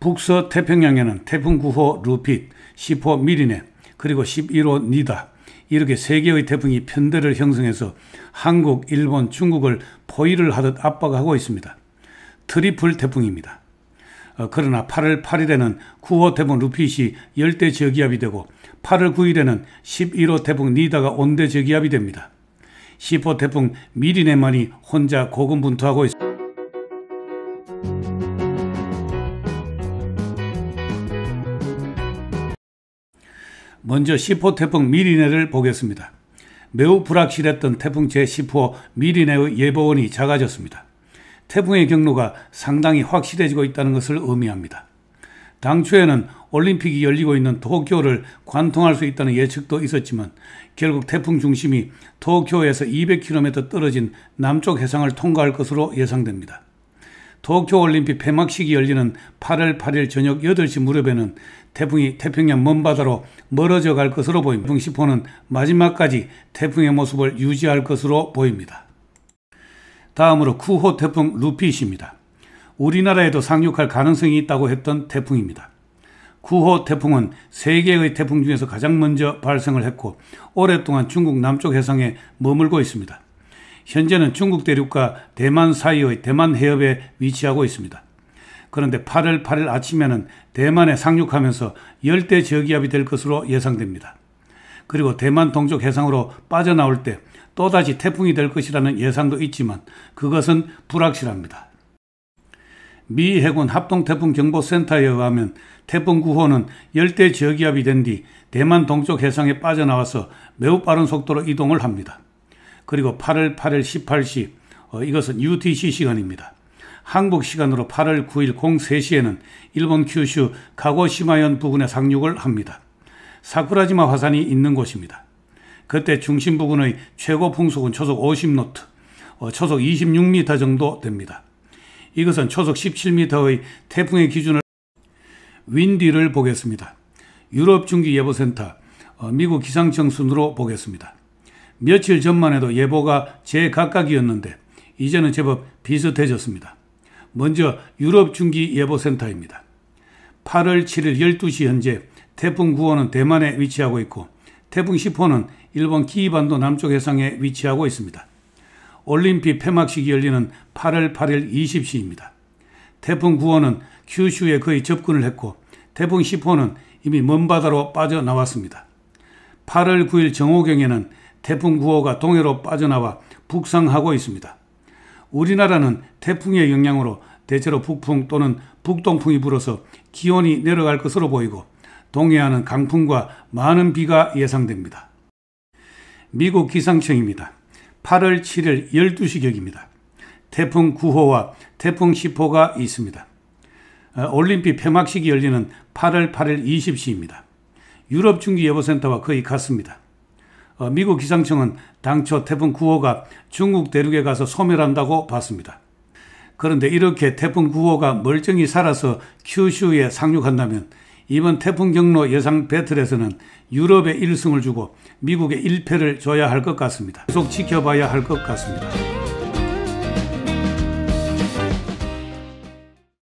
북서 태평양에는 태풍 9호 루핏, 10호 미리네, 그리고 11호 니다 이렇게 세 개의 태풍이 편대를 형성해서 한국, 일본, 중국을 포위를 하듯 압박하고 있습니다. 트리플 태풍입니다. 어, 그러나 8월 8일에는 9호 태풍 루핏이 열대 저기압이 되고 8월 9일에는 11호 태풍 니다가 온대 저기압이 됩니다. 10호 태풍 미리네만이 혼자 고군분투하고 있습니다. 먼저 10호 태풍 미리네를 보겠습니다. 매우 불확실했던 태풍 제10호 미리네의 예보원이 작아졌습니다. 태풍의 경로가 상당히 확실해지고 있다는 것을 의미합니다. 당초에는 올림픽이 열리고 있는 도쿄를 관통할 수 있다는 예측도 있었지만 결국 태풍 중심이 도쿄에서 200km 떨어진 남쪽 해상을 통과할 것으로 예상됩니다. 도쿄올림픽 폐막식이 열리는 8월 8일 저녁 8시 무렵에는 태풍이 태평양 먼바다로 멀어져 갈 것으로 보입니다. 태풍 10호는 마지막까지 태풍의 모습을 유지할 것으로 보입니다. 다음으로 9호 태풍 루피시입니다. 우리나라에도 상륙할 가능성이 있다고 했던 태풍입니다. 9호 태풍은 세개의 태풍 중에서 가장 먼저 발생을 했고 오랫동안 중국 남쪽 해상에 머물고 있습니다. 현재는 중국 대륙과 대만 사이의 대만 해협에 위치하고 있습니다. 그런데 8월 8일 아침에는 대만에 상륙하면서 열대 저기압이 될 것으로 예상됩니다. 그리고 대만 동쪽 해상으로 빠져나올 때 또다시 태풍이 될 것이라는 예상도 있지만 그것은 불확실합니다. 미 해군 합동태풍경보센터에 의하면 태풍 9호는 열대 저기압이 된 뒤 대만 동쪽 해상에 빠져나와서 매우 빠른 속도로 이동을 합니다. 그리고 8월 8일 18시 어, 이것은 UTC 시간입니다. 한국 시간으로 8월 9일 03시에는 일본 큐슈 가고시마현 부근에 상륙을 합니다. 사쿠라지마 화산이 있는 곳입니다. 그때 중심 부근의 최고 풍속은 초속 50노트, 어, 초속 26m 정도 됩니다. 이것은 초속 17m의 태풍의 기준을 윈디를 보겠습니다. 유럽 중기 예보센터, 어, 미국 기상청 순으로 보겠습니다. 며칠 전만 해도 예보가 제각각이었는데 이제는 제법 비슷해졌습니다. 먼저 유럽 중기 예보센터입니다. 8월 7일 12시 현재 태풍 9호는 대만에 위치하고 있고 태풍 10호는 일본 키이반도 남쪽 해상에 위치하고 있습니다. 올림픽 폐막식이 열리는 8월 8일 20시입니다. 태풍 9호는 큐슈에 거의 접근을 했고 태풍 10호는 이미 먼 바다로 빠져나왔습니다. 8월 9일 정오경에는 태풍 9호가 동해로 빠져나와 북상하고 있습니다. 우리나라는 태풍의 영향으로 대체로 북풍 또는 북동풍이 불어서 기온이 내려갈 것으로 보이고 동해안은 강풍과 많은 비가 예상됩니다. 미국 기상청입니다. 8월 7일 12시경입니다. 태풍 9호와 태풍 10호가 있습니다. 어, 올림픽 폐막식이 열리는 8월 8일 20시입니다. 유럽 중기예보센터와 거의 같습니다. 어, 미국 기상청은 당초 태풍 9호가 중국 대륙에 가서 소멸한다고 봤습니다. 그런데 이렇게 태풍 9호가 멀쩡히 살아서 큐슈에 상륙한다면 이번 태풍 경로 예상 배틀에서는 유럽에 1승을 주고 미국에 1패를 줘야 할 것 같습니다. 계속 지켜봐야 할 것 같습니다.